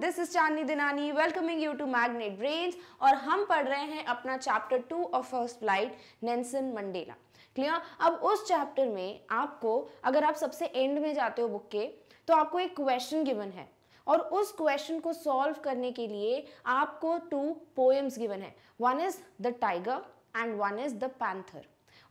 This is Chandni Dinani welcoming you to magnet brains और हम पढ़ रहे हैं अपना chapter two of first flight Nelson Mandela clear अब उस चैप्टर में आपको अगर आप सबसे एंड में जाते हो बुक के तो आपको एक क्वेश्चन गिवन है और उस क्वेश्चन को सॉल्व करने के लिए आपको टू पोएम्स गिवन है one is the tiger and one is the panther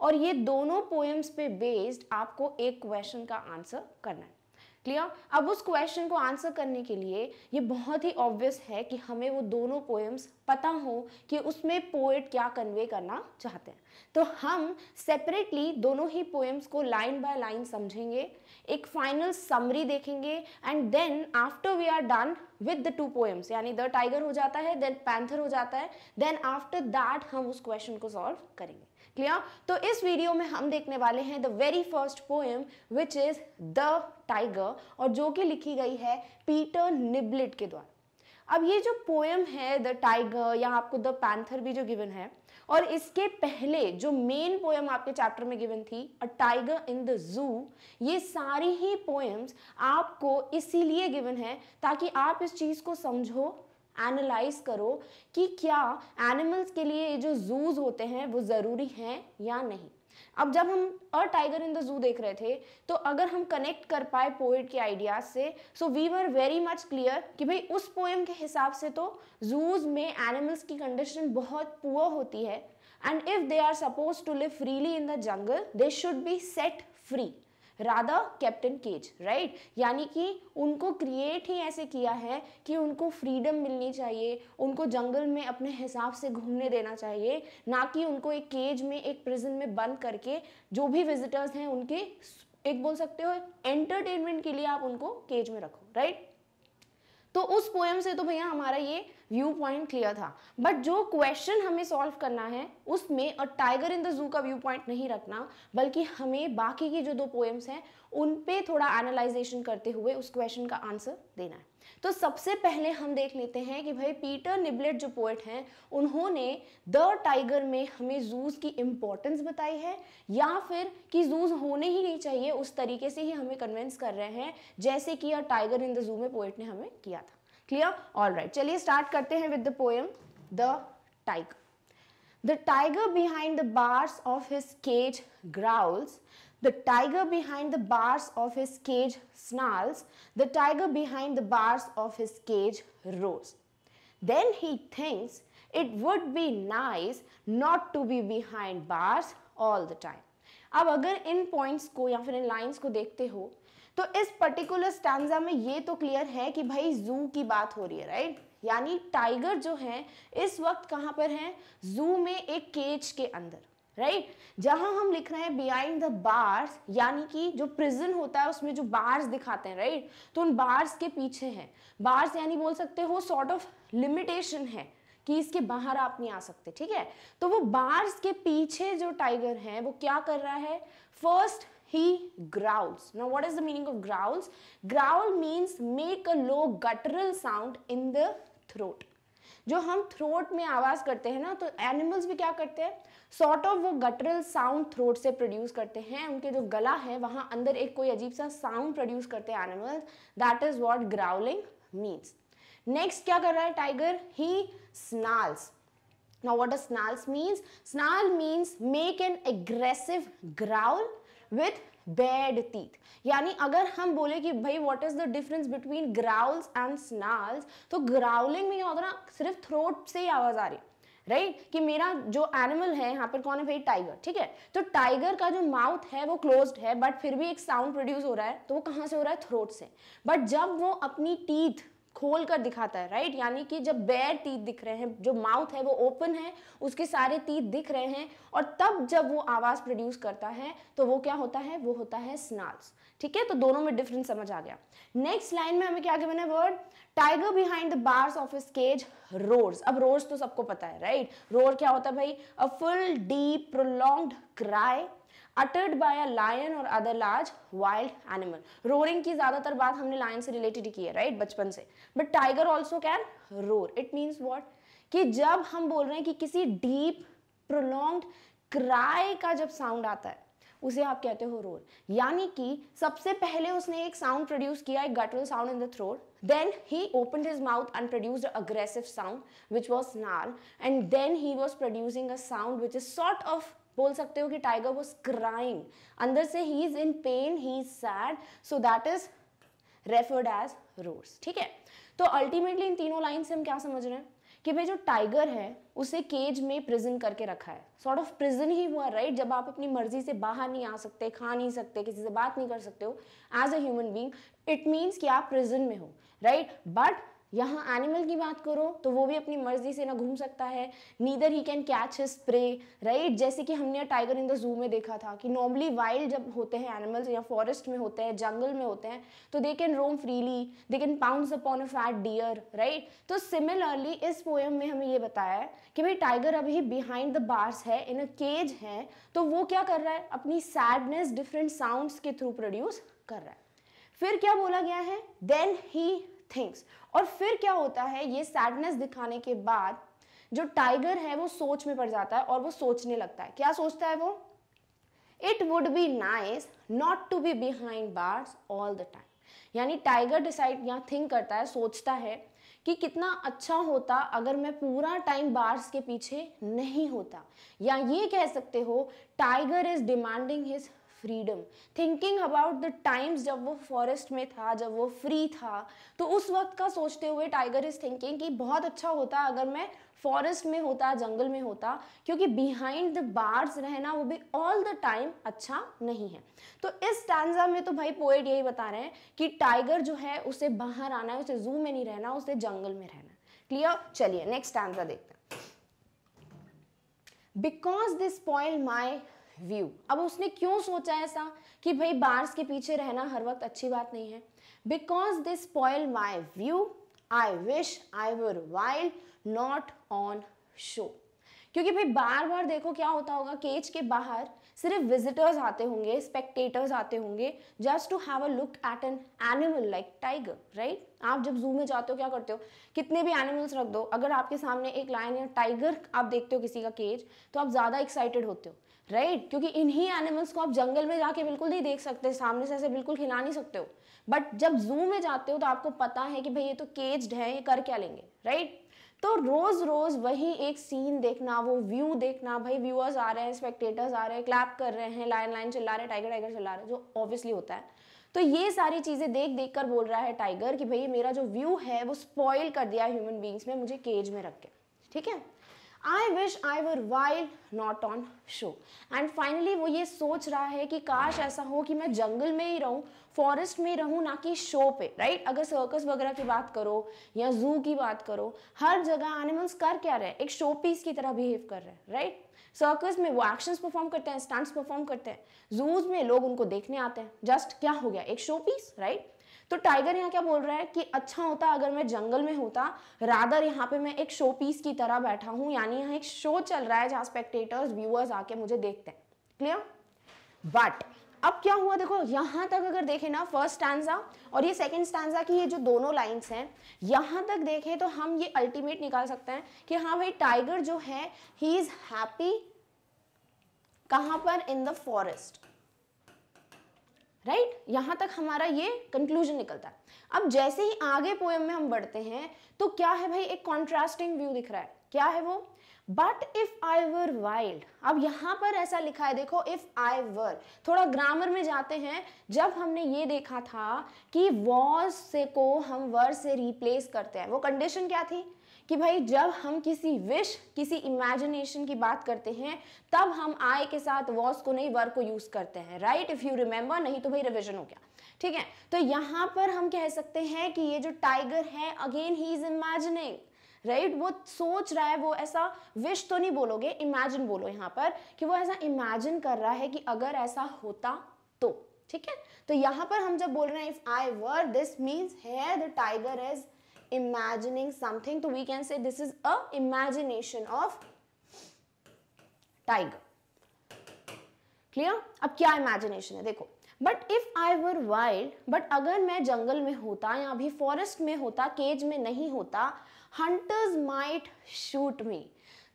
और ये दोनों पोएम्स पे बेस्ड आपको एक क्वेश्चन का आंसर करना है क्लियर अब उस क्वेश्चन को आंसर करने के लिए ये बहुत ही ऑब्वियस है कि हमें वो दोनों पोएम्स पता हो कि उसमें पोएट क्या कन्वे करना चाहते हैं तो हम सेपरेटली दोनों ही पोएम्स को लाइन बाय लाइन समझेंगे एक फाइनल समरी देखेंगे and then after we are done with the two poems यानी द टाइगर हो जाता है देन पैंथर हो जाता है देन आफ्टर दैट हम उस क्वेश्चन को सॉल्व करेंगे क्लियर तो इस वीडियो में हम देखने वाले हैं the very first poem which is the tiger और जो कि लिखी गई है पीटर निबलेट के द्वारा अब ये जो पोएम है द टाइगर या आपको द पैंथर भी जो गिवन है और इसके पहले जो मेन पोएम आपके चैप्टर में गिवन थी अ टाइगर इन द जू ये सारी ही पोएम्स आपको इसीलिए गिवन है ताकि आप इस चीज़ को समझो एनालाइज करो कि क्या एनिमल्स के लिए जो जूज होते हैं वो ज़रूरी हैं या नहीं अब जब हम अ टाइगर इन द जू देख रहे थे तो अगर हम कनेक्ट कर पाए पोइट के आइडियाज से so we were very much clear कि भाई उस पोएम के हिसाब से तो जूज में एनिमल्स की कंडीशन बहुत पुअर होती है and if they are suppose to live freely in the jungle they should be set free rather captive cage right यानी कि उनको क्रिएट ही ऐसे किया है कि उनको फ्रीडम मिलनी चाहिए उनको जंगल में अपने हिसाब से घूमने देना चाहिए ना कि उनको एक केज में एक प्रिजन में बंद करके जो भी विजिटर्स हैं उनके एक बोल सकते हो एंटरटेनमेंट के लिए आप उनको केज में रखो राइट तो उस पोएम से तो भैया हमारा ये व्यू पॉइंट क्लियर था बट जो क्वेश्चन हमें सॉल्व करना है उसमें अ टाइगर इन द जू का व्यू पॉइंट नहीं रखना बल्कि हमें बाकी की जो दो पोएम्स हैं उन पे थोड़ा एनालाइजेशन करते हुए उस क्वेश्चन का आंसर देना है तो सबसे पहले हम देख लेते हैं कि भाई पीटर निबलेट जो पोएट हैं उन्होंने द टाइगर में हमें जूस की इम्पोर्टेंस बताई है या फिर कि जूस होने ही नहीं चाहिए उस तरीके से ही हमें कन्विंस कर रहे हैं जैसे कि अ टाइगर इन द जू में पोएट ने हमें किया था क्लियर ऑल राइट चलिए स्टार्ट करते हैं with the poem the tiger The tiger behind the bars of his cage growls. The tiger behind the bars of his cage snarls. The tiger behind the bars of his cage roars. Then he thinks it would be nice not to be behind bars all the time. अब अगर इन points को या फिर इन lines को देखते हो तो इस पर्टिकुलर स्टैंडा में ये तो क्लियर है कि भाई जू की बात हो रही है राइट यानी टाइगर जो है इस वक्त कहां पर है जू में एक केज के अंदर राइट right? जहां हम लिख रहे हैं बिहाइंड द बार्स यानी कि जो प्रिजन होता है उसमें जो बार्स दिखाते हैं राइट right? तो उन बार्स के पीछे है बार्स यानी बोल सकते हो सॉर्ट ऑफ लिमिटेशन है कि इसके बाहर आप नहीं आ सकते ठीक है तो वो बार्स के पीछे जो टाइगर है वो क्या कर रहा है first he growls now what is the meaning of growls growl means make a low guttural sound in the throat जो हम थ्रोट में आवाज करते हैं ना तो एनिमल्स भी क्या करते हैं सॉर्ट ऑफ वो गटरल साउंड थ्रोट से प्रोड्यूस करते हैं उनके जो गला है वहां अंदर एक कोई अजीब सा साउंड प्रोड्यूस करते हैं animals that is what growling means next क्या कर रहा है tiger he snarls now what snarls means snarl means make an aggressive growl with bared teeth यानी अगर हम बोले कि भाई what is the difference between growls and snarls तो ग्राउलिंग में क्या होता है ना सिर्फ थ्रोट से ही आवाज आ रही राइट right? कि मेरा जो एनिमल है यहाँ पर कौन है भाई टाइगर ठीक है तो टाइगर का जो माउथ है वो क्लोज्ड है बट फिर भी एक साउंड प्रोड्यूस हो रहा है तो वो कहाँ से हो रहा है थ्रोट से बट जब वो अपनी टीथ खोल कर दिखाता है राइट यानी कि जब बैर तीत दिख रहे हैं जो माउथ है वो ओपन है उसके सारे तीत दिख रहे हैं और तब जब वो आवाज़ प्रोड्यूस करता है तो वो क्या होता है वो होता है स्नाल्स ठीक है तो दोनों में डिफरेंस समझ आ गया नेक्स्ट लाइन में हमें क्या गिवन है word tiger behind the bars of his cage roars अब रोर्स तो सबको पता है राइट right? रोर क्या होता है भाई a full deep prolonged cry uttered by a lion और other large wild animal roaring की ज्यादातर बात हमने लायन से रिलेटेड की है राइट right? बचपन से but tiger also can roar it means what कि जब हम बोल रहे हैं कि किसी डीप प्रोलॉन्ग क्राई का जब साउंड आता है उसे आप कहते हो रोर यानी कि सबसे पहले उसने एक साउंड प्रोड्यूस किया एक guttural sound in the throat then he open his mouth and produce aggressive sound which was snarl and then he was producing a sound which is sort of बोल सकते हो कि टाइगर वॉज क्राइंग अंदर से he is in pain he is sad so that is referred as roars ठीक है तो ultimately इन तीनों लाइन से हम क्या समझ रहे हैं कि भाई जो टाइगर है उसे केज में प्रिजन करके रखा है सॉर्ट ऑफ प्रिजन ही हुआ राइट right? जब आप अपनी मर्जी से बाहर नहीं आ सकते खा नहीं सकते किसी से बात नहीं कर सकते हो as a human being it means कि आप प्रिजन में हो राइट right? बट यहाँ एनिमल की बात करो तो वो भी अपनी मर्जी से ना घूम सकता है neither he can catch his prey right जैसे कि हमने टाइगर इन द जू में देखा था कि नॉर्मली वाइल्ड जब होते हैं एनिमल्स या फॉरेस्ट में होते हैं जंगल में होते हैं तो they can roam freely they can pounce upon a fat deer right तो सिमिलरली इस पोएम में हमें ये बताया है कि भाई टाइगर अभी बिहाइंड द बार्स है इन अ केज है तो वो क्या कर रहा है अपनी सैडनेस डिफरेंट साउंड्स के थ्रू प्रोड्यूस कर रहा है फिर क्या बोला गया है देन ही थिंग्स और फिर क्या होता है ये सैडनेस दिखाने के बाद जो टाइगर है वो सोच में पड़ जाता है और वो सोचने लगता है क्या सोचता है वो it would be nice not to be behind bars all the time यानी टाइगर डिसाइड या थिंक करता है सोचता है कि कितना अच्छा होता अगर मैं पूरा टाइम बार्स के पीछे नहीं होता या ये कह सकते हो tiger is demanding his freedom thinking about the times जब वो फॉरेस्ट में था जब वो फ्री था तो उस वक्त का सोचते हुए टाइगर इज थिंकिंग कि बहुत अच्छा होता अगर मैं फॉरेस्ट में होता जंगल में होता क्योंकि बिहाइंड द बार्स रहना वो भी ऑल द टाइम अच्छा नहीं है तो इस टांजा में तो भाई पोएट यही बता रहे हैं कि टाइगर जो है उसे बाहर आना है उसे जू में नहीं रहना उसे जंगल में रहना क्लियर चलिए नेक्स्ट टांजा देखते हैं because this point my view अब उसने क्यों सोचा ऐसा कि भाई बार्स के पीछे रहना हर वक्त अच्छी बात नहीं है बिकॉज दिस पॉइल my view I wish I were wild not on show क्योंकि भाई बार बार देखो क्या होता होगा केज के बाहर सिर्फ विजिटर्स आते होंगे स्पेक्टेटर्स आते होंगे just to have a look at an animal like tiger right आप जब जू में जाते हो क्या करते हो कितने भी एनिमल्स रख दो अगर आपके सामने एक लाइन या टाइगर आप देखते हो किसी का केज तो आप ज़्यादा एक्साइटेड होते हो राइट right? क्योंकि इन्हीं एनिमल्स को आप जंगल में जाके बिल्कुल नहीं देख सकते सामने से ऐसे बिल्कुल खिला नहीं सकते हो बट जब जू में जाते हो तो आपको पता है कि भाई ये तो केज्ड है ये कर क्या लेंगे राइट right? तो रोज रोज वही एक सीन देखना वो व्यू देखना भाई व्यूअर्स आ रहे हैं स्पेक्टेटर्स आ रहे हैं क्लैप कर रहे हैं लाइन लाइन चिल्ला रहे हैं टाइगर टाइगर चिल्ला रहे हैं जो ऑब्वियसली होता है तो ये सारी चीज़ें देख देख कर बोल रहा है टाइगर कि भाई मेरा जो व्यू है वो स्पॉइल कर दिया ह्यूमन बींग्स में मुझे केज में रख के ठीक है I wish I were wild not on show and finally वो ये सोच रहा है कि काश ऐसा हो कि मैं जंगल में ही रहूँ फॉरेस्ट में रहूँ ना कि शो पे राइट right? अगर सर्कस वगैरह की बात करो या जू की बात करो हर जगह एनिमल्स कर क्या रहे एक शो पीस की तरह बिहेव कर रहे हैं राइट सर्कस में वो एक्शन परफॉर्म करते हैं स्टंट्स परफॉर्म करते हैं जूज में लोग उनको देखने आते हैं जस्ट क्या हो गया एक शो पीस राइट right? तो टाइगर यहाँ क्या बोल रहा है कि अच्छा होता अगर मैं जंगल में होता रादर यहाँ पे मैं एक शो पीस की तरह बैठा हूं यानी यहाँ एक शो चल रहा है जहां स्पेक्टेटर्स व्यूअर्स आके मुझे देखते हैं क्लियर बट अब क्या हुआ देखो यहाँ तक अगर देखें ना फर्स्ट स्टैंडा और ये सेकंड स्टैंडा की ये जो दोनों लाइंस हैं यहाँ तक देखें तो हम ये अल्टीमेट निकाल सकते हैं कि हाँ भाई टाइगर जो है ही इज हैप्पी कहाँ पर in the forest right right? यहां तक हमारा ये कंक्लूजन निकलता है अब जैसे ही आगे पोएम में हम बढ़ते हैं तो क्या है भाई एक कॉन्ट्रास्टिंग व्यू दिख रहा है क्या है वो but if I were wild अब यहाँ पर ऐसा लिखा है देखो इफ आई वर थोड़ा ग्रामर में जाते हैं जब हमने ये देखा था कि वॉज से को हम वर से रिप्लेस करते हैं वो कंडीशन क्या थी कि भाई जब हम किसी विश किसी इमेजिनेशन की बात करते हैं तब हम आय के साथ वॉस को नहीं वर्क को यूज करते हैं राइट इफ यू रिमेंबर नहीं तो भाई रिविजन हो गया ठीक है तो यहाँ पर हम कह सकते हैं कि ये जो टाइगर है again he is imagining right right? वो सोच रहा है वो ऐसा विश तो नहीं बोलोगे इमेजिन बोलो यहाँ पर कि वो ऐसा इमेजिन कर रहा है कि अगर ऐसा होता तो ठीक है तो यहाँ पर हम जब बोल रहे हैं if I were this means है the tiger is imagining something. So तो we can say this is a imagination of tiger. clear ab kya imagination hai dekho but if I were wild but अगर मैं जंगल में होता या अभी forest में होता केज में नहीं होता हंटर्स माइट शूट मी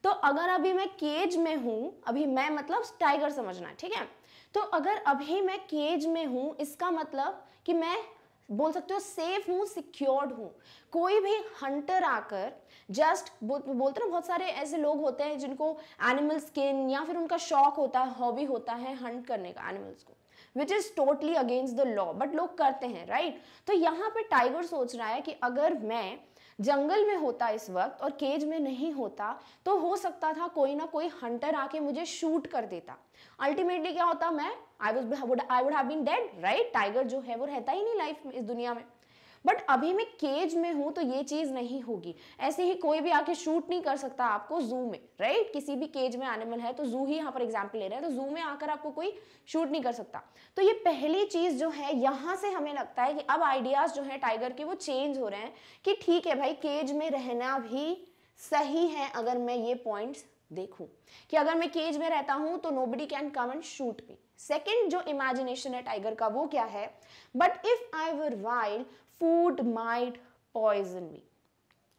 तो अगर अभी मैं केज में हूं अभी मैं मतलब टाइगर समझना ठीक है तो अगर अभी मैं केज में हूं इसका मतलब कि मैं बोल सकते हो सेफ हूँ सिक्योर्ड हूँ कोई भी हंटर आकर जस्ट बो, बोलते ना बहुत सारे ऐसे लोग होते हैं जिनको एनिमल स्किन या फिर उनका शौक होता है हॉबी होता है हंट करने का एनिमल्स को which is totally against the law but लोग करते हैं राइट right? तो यहाँ पे टाइगर सोच रहा है कि अगर मैं जंगल में होता इस वक्त और केज में नहीं होता तो हो सकता था कोई ना कोई हंटर आके मुझे शूट कर देता अल्टीमेटली क्या होता मैं I was I would have been dead right tiger जो है वो रहता ही नहीं लाइफ में इस दुनिया में बट अभी मैं केज में हूं तो ये चीज़ नहीं होगी ऐसे ही कोई भी आके शूट नहीं कर सकता आपको जू में राइट किसी भी केज में एनिमल है तो जू ही यहाँ पर एग्जाम्पल ले रहे हैं तो जू में आकर आपको कोई शूट नहीं कर सकता तो ये पहली चीज़ जो है यहां से हमें लगता है कि अब आइडियाज़ जो है टाइगर के वो चेंज हो रहे हैं कि ठीक है भाई केज में रहना भी सही है अगर मैं ये पॉइंट्स देखूं कि अगर मैं केज में रहता हूं तो nobody can come and shoot me second जो इमेजिनेशन है टाइगर का वो क्या है but if I were wild food might poison me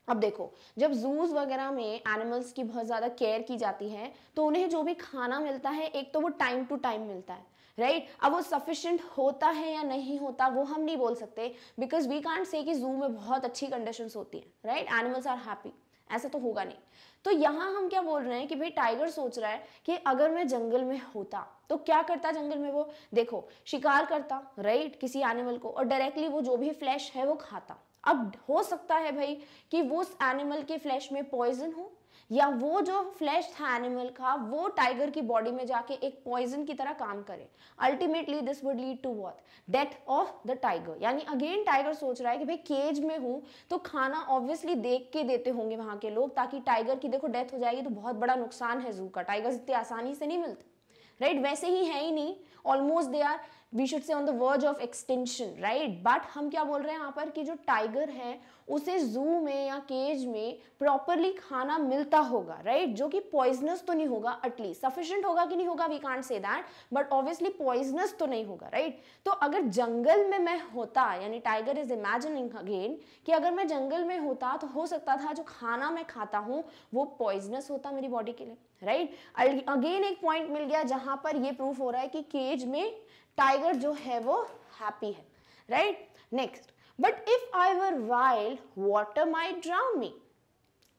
अब देखो जब जूज वगैरह में एनिमल्स की बहुत ज़्यादा केयर की जाती है तो उन्हें जो भी खाना मिलता है एक तो वो टाइम टू टाइम मिलता है राइट right? अब वो सफिशेंट होता है या नहीं होता वो हम नहीं बोल सकते बिकॉज वी कांट से कि जू में बहुत अच्छी कंडीशंस होती हैं राइट एनिमल्स आर हैप्पी ऐसा तो होगा नहीं तो यहाँ हम क्या बोल रहे हैं कि भाई टाइगर सोच रहा है कि अगर मैं जंगल में होता तो क्या करता जंगल में वो देखो शिकार करता राइट किसी एनिमल को और डायरेक्टली वो जो भी फ्लैश है वो खाता अब हो सकता है भाई कि वो उस एनिमल के फ्लैश में पॉइजन हो या वो जो फ्लैश था एनिमल का वो टाइगर की बॉडी में जाके एक पॉइजन की तरह काम करे ultimately this would lead to what death of the tiger यानी अगेन टाइगर सोच रहा है कि भाई केज में हूं तो खाना ऑब्वियसली देख के देते होंगे वहां के लोग ताकि टाइगर की देखो डेथ हो जाएगी तो बहुत बड़ा नुकसान है जू का टाइगर इतनी आसानी से नहीं मिलते राइट right? वैसे ही है ही नहीं almost they are we should say on the verge of extinction right but हम क्या बोल रहे हैं यहाँ पर कि जो टाइगर है उसे जू में या केज में प्रॉपरली खाना मिलता होगा राइट right? जो कि पॉइजनस तो नहीं होगा एटलीस्ट सफिशियंट होगा कि नहीं होगा we can't say that but obviously poisonous तो नहीं होगा राइट right? तो अगर जंगल में मैं होता यानी टाइगर इज इमेजिनिंग अगेन कि अगर मैं जंगल में होता तो हो सकता था जो खाना मैं खाता हूँ वो पॉइजनस होता मेरी बॉडी के लिए राइट right? अगेन एक पॉइंट मिल गया जहां पर ये प्रूफ हो रहा है कि केज में टाइगर जो है वो हैप्पी है right next but if I were wild water may drown me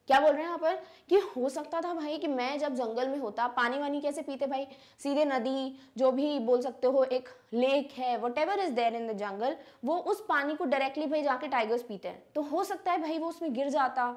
क्या बोल रहे हैं यहाँ पर कि हो सकता था भाई कि मैं जब जंगल में होता पानी वानी कैसे पीते भाई सीधे नदी जो भी बोल सकते हो एक लेक है whatever is there in the jungle वो उस पानी को डायरेक्टली भाई जाके टाइगर्स पीते हैं तो हो सकता है भाई वो उसमें गिर जाता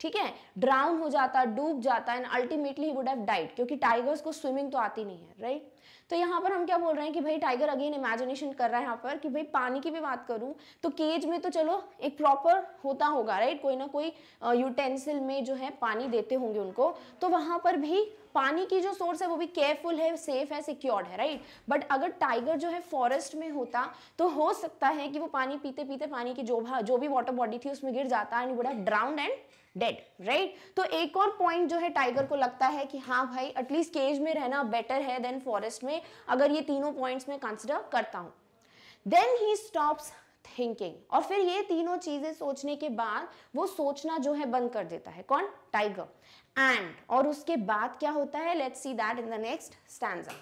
ठीक है ड्राउन हो जाता डूब जाता and ultimately would have died क्योंकि टाइगर्स को स्विमिंग तो आती नहीं है राइट तो यहाँ पर हम क्या बोल रहे हैं कि भाई टाइगर अगेन इमेजिनेशन कर रहा है यहाँ पर कि भाई पानी की भी बात करूँ तो केज में तो चलो एक प्रॉपर होता होगा राइट कोई ना कोई यूटेंसिल में जो है पानी देते होंगे उनको तो वहाँ पर भी पानी की जो सोर्स है वो भी केयरफुल है सेफ है सिक्योर्ड है राइट बट अगर टाइगर जो है फॉरेस्ट में होता तो हो सकता है कि वो पानी पीते पीते पानी की जो भा जो भी वाटर बॉडी थी उसमें गिर जाता and would have drowned and dead right right? तो एक और पॉइंट जो है टाइगर को लगता है कि हाँ भाई एटलीस्ट केज में रहना बेटर है देन फॉरेस्ट में अगर ये तीनों पॉइंट्स में कंसिडर करता हूँ देन ही स्टॉप्स थिंकिंग और फिर ये तीनों चीजें सोचने के बाद वो सोचना जो है बंद कर देता है कौन टाइगर एंड और उसके बाद क्या होता है let's see that in the next stanza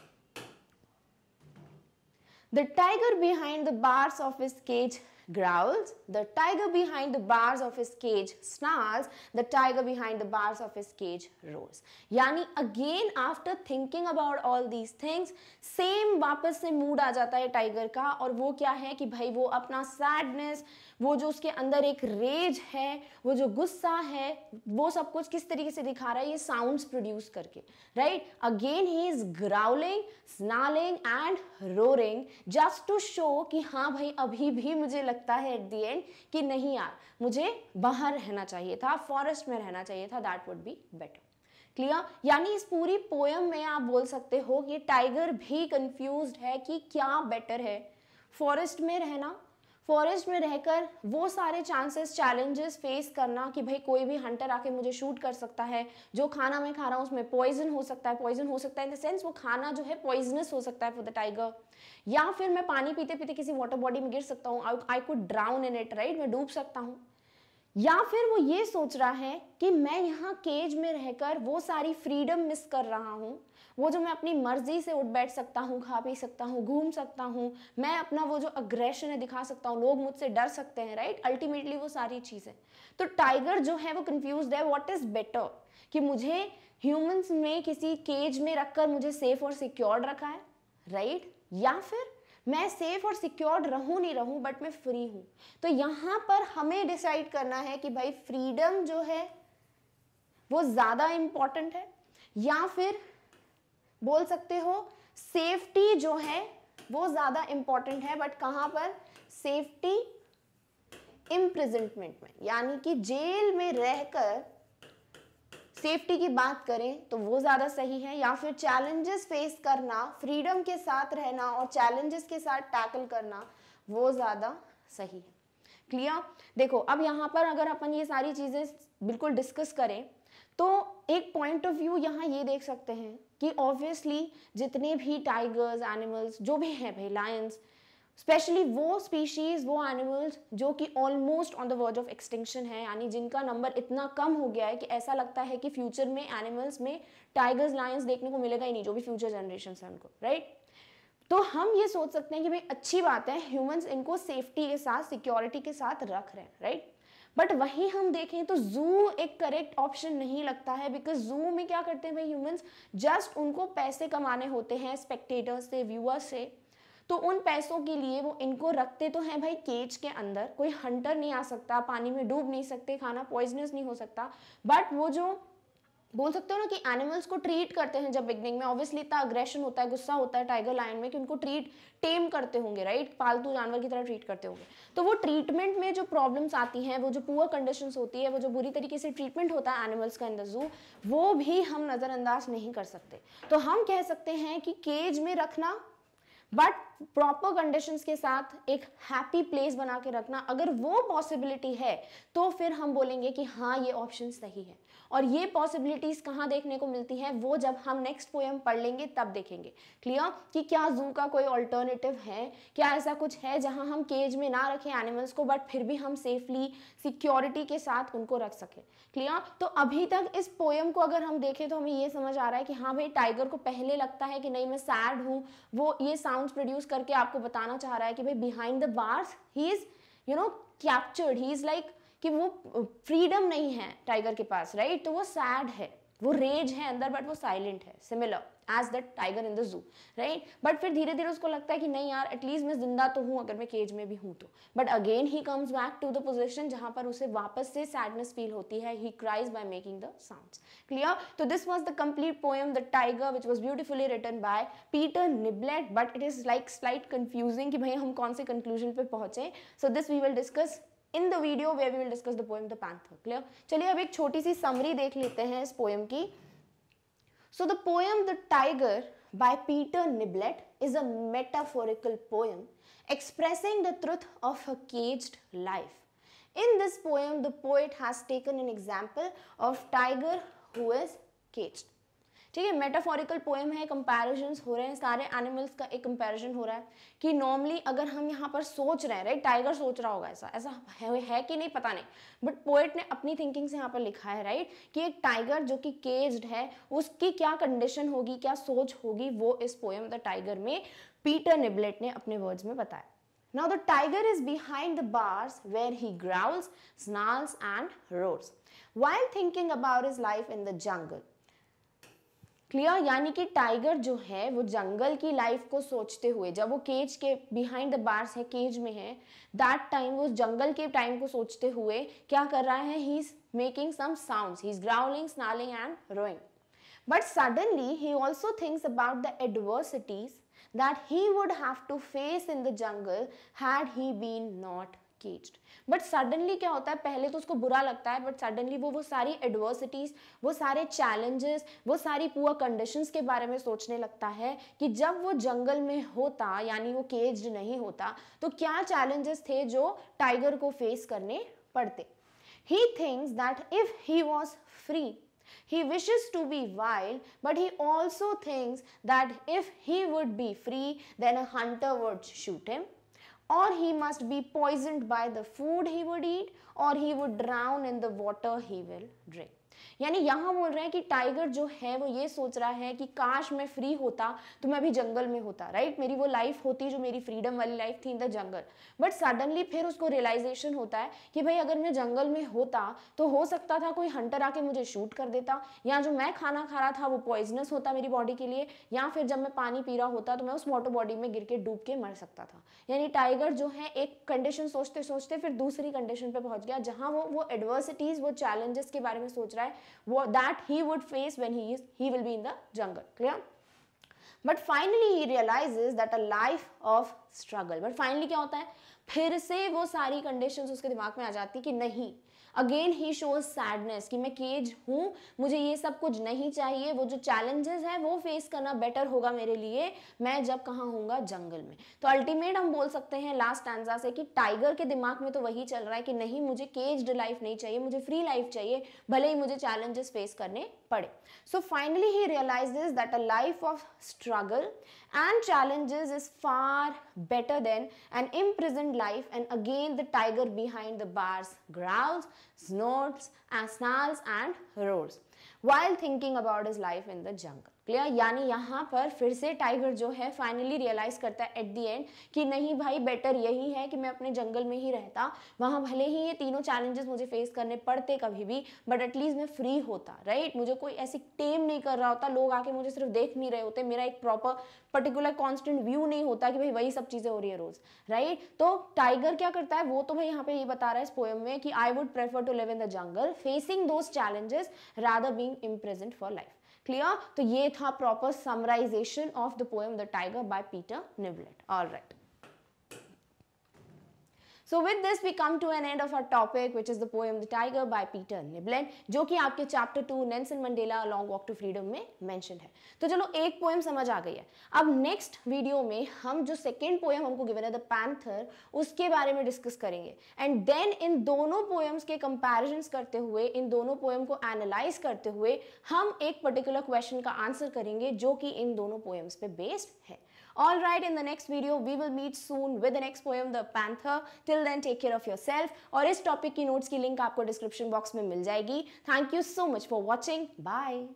The tiger behind the bars of his cage growls, the tiger behind the bars of his cage snarls, the tiger behind the bars of his cage roars. यानी again after thinking about all these things, same वापस से mood आ जाता है tiger का और वो क्या है कि भाई वो अपना सैडनेस वो जो उसके अंदर एक रेज है वो जो गुस्सा है वो सब कुछ किस तरीके से दिखा रहा है ये साउंड्स प्रोड्यूस करके right again he is growling snarling and roaring just to show कि हाँ भाई अभी भी मुझे लगता लगता है एट दी एंड कि नहीं यार मुझे बाहर रहना चाहिए था फॉरेस्ट में रहना चाहिए था that would be better clear यानी इस पूरी पोएम में आप बोल सकते हो कि टाइगर भी कंफ्यूज है कि क्या बेटर है फॉरेस्ट में रहना फॉरेस्ट में रहकर वो सारे चांसेस चैलेंजेस फेस करना कि भाई कोई भी हंटर आके मुझे शूट कर सकता है जो खाना मैं खा रहा हूँ उसमें पॉइजन हो सकता है पॉइजन हो सकता है इन द सेंस वो खाना जो है पॉइजनस हो सकता है फॉर द टाइगर या फिर मैं पानी पीते पीते किसी वाटर बॉडी में गिर सकता हूँ I could drown in it right मैं डूब सकता हूँ या फिर वो ये सोच रहा है कि मैं यहाँ केज में रहकर वो सारी फ्रीडम मिस कर रहा हूँ वो जो मैं अपनी मर्जी से उठ बैठ सकता हूँ खा पी सकता हूँ घूम सकता हूँ मैं अपना वो जो अग्रेशन है दिखा सकता हूँ लोग मुझसे डर सकते हैं राइट अल्टीमेटली वो सारी चीज़ें तो टाइगर जो है वो कन्फ्यूज है वॉट इज़ बेटर कि मुझे ह्यूमन्स में किसी केज में रखकर मुझे सेफ और सिक्योर्ड रखा है राइट या फिर मैं सेफ और सिक्योर्ड रहूं नहीं रहूं बट मैं फ्री हूं तो यहां पर हमें डिसाइड करना है कि भाई फ्रीडम जो है वो ज़्यादा इंपॉर्टेंट है या फिर बोल सकते हो सेफ्टी जो है वो ज़्यादा इंपॉर्टेंट है बट कहां पर सेफ्टी इम्प्रिजेंटमेंट में यानी कि जेल में रहकर सेफ्टी की बात करें तो वो ज़्यादा सही है या फिर चैलेंजेस फेस करना फ्रीडम के साथ रहना और चैलेंजेस के साथ टैकल करना वो ज़्यादा सही है क्लियर देखो अब यहां पर अगर अपन ये सारी चीज़ें बिल्कुल डिस्कस करें तो एक पॉइंट ऑफ व्यू यहां ये देख सकते हैं कि ऑब्वियसली जितने भी टाइगर्स एनिमल्स जो भी हैं भाई लायंस स्पेशली वो स्पीशीज़ वो एनिमल्स जो कि almost on the verge of extinction है यानी जिनका नंबर इतना कम हो गया है कि ऐसा लगता है कि फ्यूचर में एनिमल्स में टाइगर्स लायंस देखने को मिलेगा ही नहीं जो भी फ्यूचर जनरेशन है उनको राइट right? तो हम ये सोच सकते हैं कि भाई अच्छी बात है ह्यूमंस इनको सेफ्टी के साथ सिक्योरिटी के साथ रख रहे हैं राइट right? बट वहीं हम देखें तो जू एक करेक्ट ऑप्शन नहीं लगता है बिकॉज जू में क्या करते हैं भाई ह्यूमंस जस्ट उनको पैसे कमाने होते हैं स्पेक्टेटर्स से व्यूअर्स से तो उन पैसों के लिए वो इनको रखते तो हैं भाई केज के अंदर कोई हंटर नहीं आ सकता पानी में डूब नहीं सकते खाना पॉइजनस नहीं हो सकता बट वो जो बोल सकते हो ना कि एनिमल्स को ट्रीट करते हैं जब बिगनिंग में ऑब्वियसली इतना अग्रेशन होता है गुस्सा होता है टाइगर लाइन में कि उनको ट्रीट टेम करते होंगे राइट पालतू जानवर की तरह ट्रीट करते होंगे तो वो ट्रीटमेंट में जो प्रॉब्लम्स आती हैं वो जो पुअर कंडीशंस होती है वो जो बुरी तरीके से ट्रीटमेंट होता है एनिमल्स का इन द जू वो भी हम नज़रअंदाज नहीं कर सकते तो हम कह सकते हैं कि केज में रखना बट प्रॉपर कंडीशन के साथ एक हैप्पी प्लेस बना के रखना अगर वो पॉसिबिलिटी है तो फिर हम बोलेंगे कि हाँ ये ऑप्शन सही है और ये पॉसिबिलिटीज़ कहाँ देखने को मिलती हैं वो जब हम नेक्स्ट पोएम पढ़ लेंगे तब देखेंगे क्लियर कि क्या जू का कोई ऑल्टरनेटिव है क्या ऐसा कुछ है जहाँ हम केज में ना रखें एनिमल्स को बट फिर भी हम सेफली सिक्योरिटी के साथ उनको रख सकें क्लियर तो अभी तक इस पोएम को अगर हम देखें तो हमें ये समझ आ रहा है कि हाँ भाई टाइगर को पहले लगता है कि नहीं मैं सैड हूँ वो ये साउंड प्रोड्यूस करके आपको बताना चाह रहा है कि भाई behind the bars he is you know captured he is like कि वो फ्रीडम नहीं है टाइगर के पास राइट तो वो सैड है वो रेज है अंदर बट वो साइलेंट है similar as that tiger in the zoo right but फिर धीरे धीरे उसको लगता है कि नहीं यार एटलीस्ट मैं जिंदा तो हूँ अगर मैं केज में भी हूँ तो but again he comes back to the position जहाँ पर उसे वापस से सैडनेस फील होती है he cries by making the sound clear तो this was the complete poem the tiger which was beautifully written by Peter Niblett but it is like slight confusing कि भाई हम कौन से कंक्लूजन पर पहुंचे so this we will discuss in the video way we will discuss the poem the panther clear चलिए अब एक छोटी सी समरी देख लेते हैं इस पोएम की so the poem the tiger by Peter Niblett is a metaphorical poem expressing the truth of a caged life. In this poem, the poet has taken an example of tiger who is caged. ठीक है metaphorical poem है comparison हो रहे हैं सारे animals का एक comparison हो रहा है कि नॉर्मली अगर हम यहाँ पर सोच रहे हैं राइट टाइगर सोच रहा होगा ऐसा ऐसा है, है कि नहीं पता नहीं बट पोएट ने अपनी थिंकिंग से यहाँ पर लिखा है राइट कि एक टाइगर जो कि केज्ड है उसकी क्या कंडीशन होगी क्या सोच होगी वो इस पोएम द टाइगर में पीटर निबलेट ने अपने वर्ड्स में बताया Now the tiger is behind the bars where he growls, snarls and roars. While thinking about his life in the jungle, clear यानी कि टाइगर जो है वो जंगल की लाइफ को सोचते हुए जब वो केज के बिहाइंड द बार्स है केज में है दैट टाइम वो जंगल के टाइम को सोचते हुए क्या कर रहा है he is making some sound he is growling snarling and roaring but suddenly he also thinks about the adversities that he would have to face in the jungle had he been not engaged but suddenly क्या होता है पहले तो उसको बुरा लगता है but suddenly वो वो सारी एडवर्सिटीज वो सारे चैलेंजेस वो सारी पुअर कंडीशंस के बारे में सोचने लगता है कि जब वो जंगल में होता यानी वो केज्ड नहीं होता तो क्या चैलेंजेस थे जो टाइगर को फेस करने पड़ते he thinks that if he was free he wishes to be wild but he also thinks that if he would be free then a hunter would shoot him or he must be poisoned by the food he would eat or he would drown in the water he will drink. यानी यहां बोल रहे हैं कि tiger जो है वो ये सोच रहा है कि काश मैं फ्री होता तो मैं भी जंगल में होता राइट मेरी वो लाइफ होती जो मेरी फ्रीडम वाली लाइफ थी in the jungle but suddenly फिर उसको रियलाइजेशन होता है कि भाई अगर मैं जंगल में होता तो हो सकता था कोई हंटर आके मुझे शूट कर देता या जो मैं खाना खा रहा था वो पॉइजनस होता मेरी बॉडी के लिए या फिर जब मैं पानी पी रहा होता तो मैं उस मोटर बॉडी में गिर के डूब के मर सकता था यानी टाइगर जो है एक कंडीशन सोचते सोचते फिर दूसरी कंडीशन पर पहुंच गया जहां वो वो एडवर्सिटीज़ वो चैलेंजेस के बारे में सोच रहा है है वो that he would face when he is he will be in the jungle clear but finally he realises that a life of struggle but finally क्या होता है फिर से वो सारी कंडीशंस उसके दिमाग में आ जाती कि नहीं अगेन ही शोज सैडनेस कि मैं केज हूँ मुझे ये सब कुछ नहीं चाहिए वो जो चैलेंजेस हैं वो फेस करना बेटर होगा मेरे लिए मैं जब कहाँ हूँ जंगल में तो अल्टीमेट हम बोल सकते हैं लास्ट एंजा से कि टाइगर के दिमाग में तो वही चल रहा है कि नहीं मुझे केज्ड लाइफ नहीं चाहिए मुझे फ्री लाइफ चाहिए भले ही मुझे चैलेंजेस फेस करने So finally he realizes that a life of struggle and challenges is far better than an imprisoned life and again the tiger behind the bars growls, snorts, and snarls and roars while thinking about his life in the jungle. Clear यानी यहाँ पर फिर से tiger जो है finally realise करता है at the and कि नहीं भाई बेटर यही है कि मैं अपने जंगल में ही रहता वहाँ भले ही ये तीनों चैलेंजेस मुझे फेस करने पड़ते कभी भी बट एटलीस्ट मैं फ्री होता राइट right? मुझे कोई ऐसी टेम नहीं कर रहा होता लोग आके मुझे सिर्फ देख नहीं रहे होते मेरा एक प्रॉपर पर्टिकुलर कॉन्स्टेंट व्यू नहीं होता कि भाई वही सब चीज़ें हो रही है रोज़ राइट right? तो टाइगर क्या करता है वो तो भाई यहाँ पे ये बता रहा है इस पोएम में कि I would prefer to live in the jungle facing those challenges rather being imprisoned for life clear तो ये था proper summarisation of the poem the tiger by Peter Niblett all right so with this we come to an end of our topic which is the poem the tiger by Peter Niblett जो कि आपके chapter two Nelson Mandela long walk to freedom में mention है तो चलो एक poem समझ आ गई है अब नेक्स्ट वीडियो में हम जो सेकेंड पोएम हमको गिवन है द पैंथर उसके बारे में डिस्कस करेंगे एंड देन इन दोनों पोएम्स के कंपैरिजन्स करते हुए इन दोनों पोएम को एनालाइज करते हुए हम एक पर्टिकुलर क्वेश्चन का आंसर करेंगे जो कि इन दोनों पोएम्स पे बेस्ड है All right, in the next video, we will meet soon with the next poem, The Panther. Till then, take care of yourself. And this topic ki notes ki link aapko description box mein mil jayegi. Thank you so much for watching. Bye.